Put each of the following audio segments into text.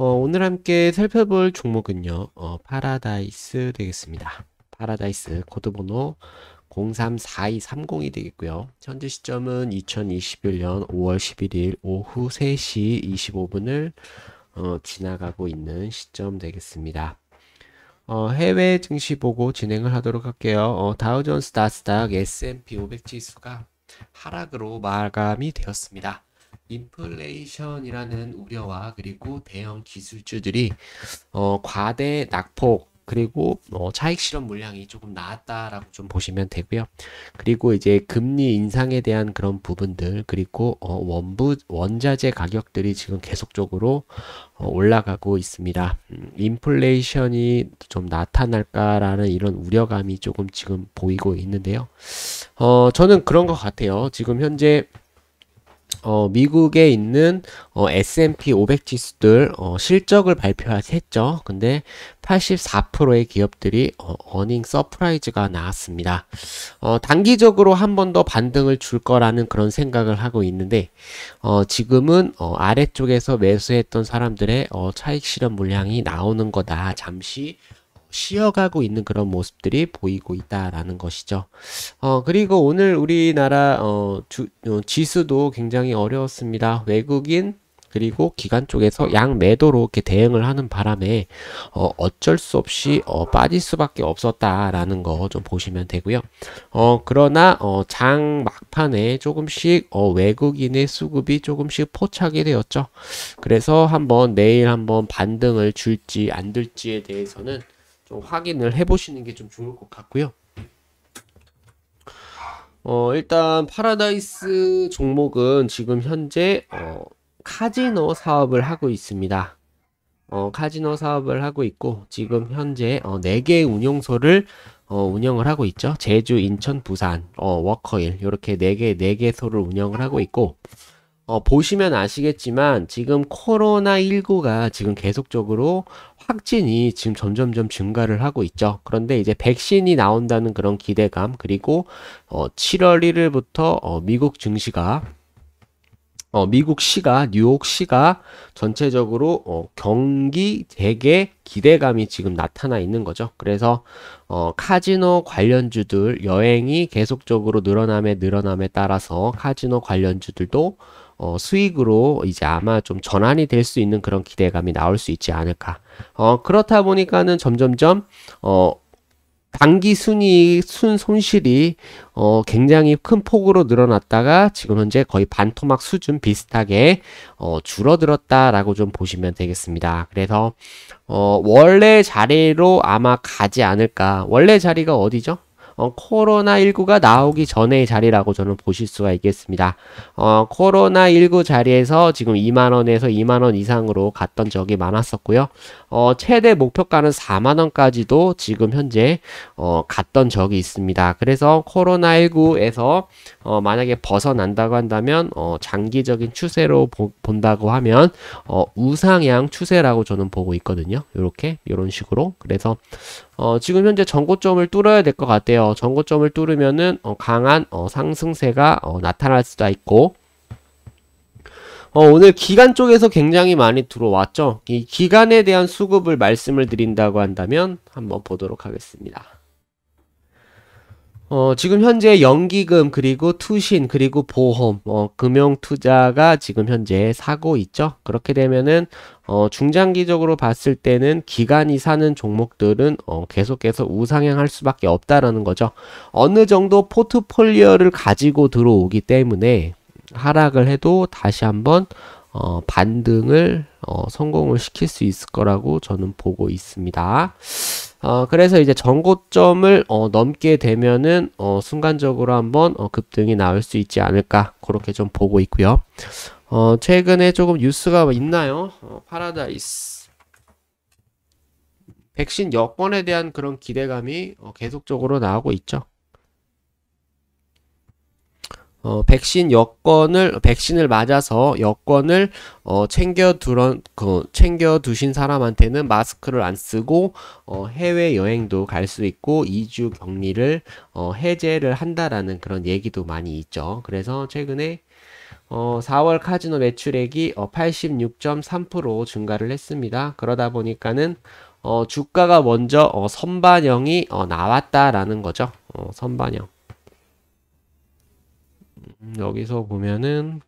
어, 오늘 함께 살펴볼 종목은요, 어, 파라다이스 되겠습니다. 파라다이스 코드번호 034230이 되겠고요. 현재 시점은 2021년 5월 11일 오후 3시 25분을 어, 지나가고 있는 시점 되겠습니다. 어, 해외 증시 보고 진행을 하도록 할게요. 어, 다우존스, 다스닥, S&P 500 지수가 하락으로 마감이 되었습니다. 인플레이션이라는 우려와 그리고 대형 기술주들이 어, 과대 낙폭 그리고 어, 차익 실험 물량이 조금 나았다라고 좀 보시면 되고요. 그리고 이제 금리 인상에 대한 그런 부분들 그리고 어, 원부 원자재 가격들이 지금 계속적으로 어, 올라가고 있습니다. 음, 인플레이션이 좀 나타날까라는 이런 우려감이 조금 지금 보이고 있는데요. 어, 저는 그런 것 같아요. 지금 현재 어, 미국에 있는 어, S&P 500 지수들 어, 실적을 발표했죠. 근데 84%의 기업들이 어, 어닝 서프라이즈가 나왔습니다. 어, 단기적으로 한 번 더 반등을 줄 거라는 그런 생각을 하고 있는데 어, 지금은 어, 아래쪽에서 매수했던 사람들의 어, 차익 실현 물량이 나오는 거다. 잠시 쉬어가고 있는 그런 모습들이 보이고 있다라는 것이죠. 어, 그리고 오늘 우리나라 어, 주, 어, 지수도 굉장히 어려웠습니다. 외국인 그리고 기관 쪽에서 양 매도로 이렇게 대응을 하는 바람에 어, 어쩔 수 없이 어, 빠질 수밖에 없었다라는 거 좀 보시면 되고요. 어, 그러나 어, 장 막판에 조금씩 어, 외국인의 수급이 조금씩 포착이 되었죠. 그래서 한번 내일 한번 반등을 줄지 안 줄지에 대해서는 좀 확인을 해보시는 게 좀 좋을 것 같고요. 어, 일단 파라다이스 종목은 지금 현재 어, 카지노 사업을 하고 있습니다. 어, 카지노 사업을 하고 있고 지금 현재 어, 4개 운용소를 어, 운영을 하고 있죠. 제주, 인천, 부산, 어, 워커힐 이렇게 4개 4개 소를 운영을 하고 있고 어, 보시면 아시겠지만 지금 코로나19가 지금 계속적으로 확진이 지금 점점점 증가를 하고 있죠. 그런데 이제 백신이 나온다는 그런 기대감 그리고 어, 7월 1일부터 어, 미국 증시가 어, 미국 시가 뉴욕 시가 전체적으로 어, 경기 대개 기대감이 지금 나타나 있는 거죠. 그래서 어, 카지노 관련주들 여행이 계속적으로 늘어남에 늘어남에 따라서 카지노 관련주들도 어, 수익으로 이제 아마 좀 전환이 될 수 있는 그런 기대감이 나올 수 있지 않을까. 어, 그렇다 보니까는 점점점 어, 단기 순이익 순 손실이 어, 굉장히 큰 폭으로 늘어났다가 지금 현재 거의 반토막 수준 비슷하게 어, 줄어들었다라고 좀 보시면 되겠습니다. 그래서 어, 원래 자리로 아마 가지 않을까. 원래 자리가 어디죠? 어, 코로나19가 나오기 전의 자리라고 저는 보실 수가 있겠습니다. 어, 코로나19 자리에서 지금 2만원에서 2만원 이상으로 갔던 적이 많았었고요. 어, 최대 목표가는 4만원까지도 지금 현재 어, 갔던 적이 있습니다. 그래서 코로나19에서 어, 만약에 벗어난다고 한다면 어, 장기적인 추세로 보, 본다고 하면 어, 우상향 추세라고 저는 보고 있거든요. 이렇게 이런 식으로 그래서 어, 지금 현재 전고점을 뚫어야 될 것 같아요. 전고점을 뚫으면은 어, 강한 어, 상승세가 어, 나타날 수가 있고 어, 오늘 기간 쪽에서 굉장히 많이 들어왔죠. 이 기간에 대한 수급을 말씀을 드린다고 한다면 한번 보도록 하겠습니다. 어, 지금 현재 연기금 그리고 투신 그리고 보험 어, 금융 투자가 지금 현재 사고 있죠. 그렇게 되면은 어, 중장기적으로 봤을 때는 기간이 사는 종목들은 어, 계속해서 우상향할 수밖에 없다라는 거죠. 어느 정도 포트폴리오를 가지고 들어오기 때문에 하락을 해도 다시 한번 어, 반등을 어, 성공을 시킬 수 있을 거라고 저는 보고 있습니다. 어, 그래서 이제 전고점을 어, 넘게 되면은 어, 순간적으로 한번 어, 급등이 나올 수 있지 않을까 그렇게 좀 보고 있고요. 어, 최근에 조금 뉴스가 있나요? 어, 파라다이스 백신 여권에 대한 그런 기대감이 어, 계속적으로 나오고 있죠. 어, 백신 여권을 백신을 맞아서 여권을 어, 챙겨 두런 그 챙겨 두신 사람한테는 마스크를 안 쓰고 어, 해외 여행도 갈 수 있고 2주 격리를 어, 해제를 한다라는 그런 얘기도 많이 있죠. 그래서 최근에 어, 4월 카지노 매출액이 어, 86.3% 증가를 했습니다. 그러다 보니까는 어, 주가가 먼저 어, 선반영이 어, 나왔다라는 거죠. 어, 선반영. 음, 여기서 보면은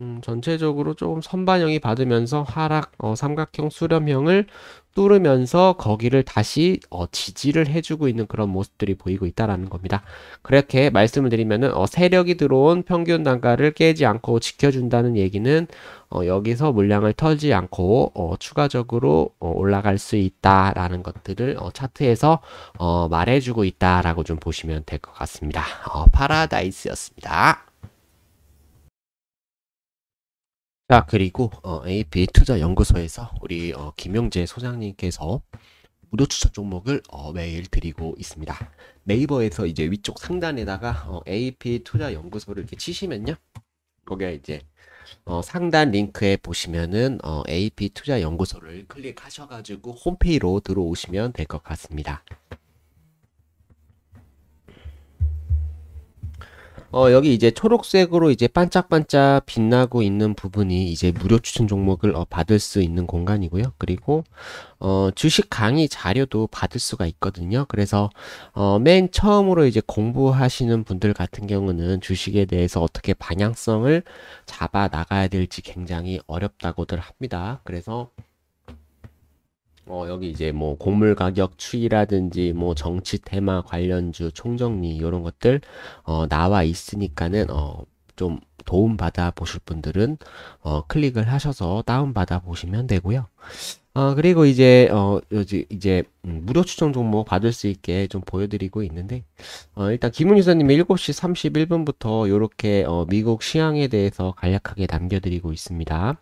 음, 전체적으로 조금 선반영이 받으면서 하락 어, 삼각형 수렴형을 뚫으면서 거기를 다시 어, 지지를 해주고 있는 그런 모습들이 보이고 있다라는 겁니다. 그렇게 말씀을 드리면은 어, 세력이 들어온 평균 단가를 깨지 않고 지켜준다는 얘기는 어, 여기서 물량을 털지 않고 어, 추가적으로 어, 올라갈 수 있다라는 것들을 어, 차트에서 어, 말해주고 있다라고 좀 보시면 될 것 같습니다. 어, 파라다이스였습니다. 자 아. 그리고 어, AP 투자연구소에서 우리 어, 김영재 소장님께서 무료 추천 종목을 어, 매일 드리고 있습니다. 네이버에서 이제 위쪽 상단에다가 어, AP 투자연구소를 이렇게 치시면요. 거기에 이제 어, 상단 링크에 보시면은 어, AP 투자연구소를 클릭하셔가지고 홈페이지로 들어오시면 될 것 같습니다. 어, 여기 이제 초록색으로 이제 반짝반짝 빛나고 있는 부분이 이제 무료 추천 종목을 어, 받을 수 있는 공간이고요. 그리고 어, 주식 강의 자료도 받을 수가 있거든요. 그래서 어, 맨 처음으로 이제 공부하시는 분들 같은 경우는 주식에 대해서 어떻게 방향성을 잡아 나가야 될지 굉장히 어렵다고들 합니다. 그래서 어, 여기 이제 뭐 곡물 가격 추이라든지 뭐 정치 테마 관련주 총정리 이런 것들 어, 나와 있으니까는 어, 좀 도움받아 보실 분들은 어, 클릭을 하셔서 다운받아 보시면 되고요. 어, 그리고 이제 어, 이제 음, 무료 추천 종목 받을 수 있게 좀 보여드리고 있는데 어, 일단 김훈 이사님이 7시 31분부터 이렇게 어, 미국 시향에 대해서 간략하게 남겨드리고 있습니다.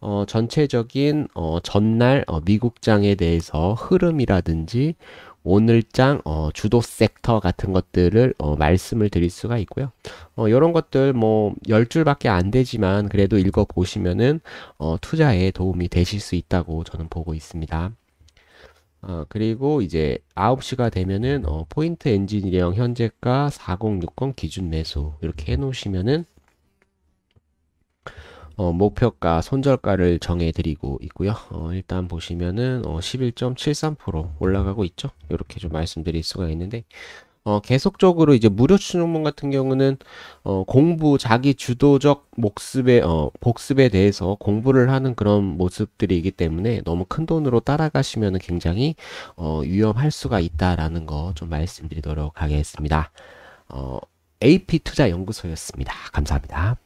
어, 전체적인 어, 전날 어, 미국장에 대해서 흐름이라든지 오늘장 어, 주도 섹터 같은 것들을 어, 말씀을 드릴 수가 있고요. 이런 어, 것들 뭐 10줄밖에 안 되지만 그래도 읽어보시면은 어, 투자에 도움이 되실 수 있다고 저는 보고 있습니다. 어, 그리고 이제 9시가 되면은 어, 포인트 엔지니어링 현재가 4060 기준 매수 이렇게 해놓으시면은 어, 목표가 손절가를 정해드리고 있고요. 어, 일단 보시면은 어, 11.73% 올라가고 있죠. 이렇게 좀 말씀드릴 수가 있는데 어, 계속적으로 이제 무료 추종문 같은 경우는 어, 공부 자기 주도적 목습에 어, 복습에 대해서 공부를 하는 그런 모습들이기 때문에 너무 큰 돈으로 따라가시면 굉장히 어, 위험할 수가 있다라는 거 좀 말씀드리도록 하겠습니다. 어, AP 투자 연구소였습니다. 감사합니다.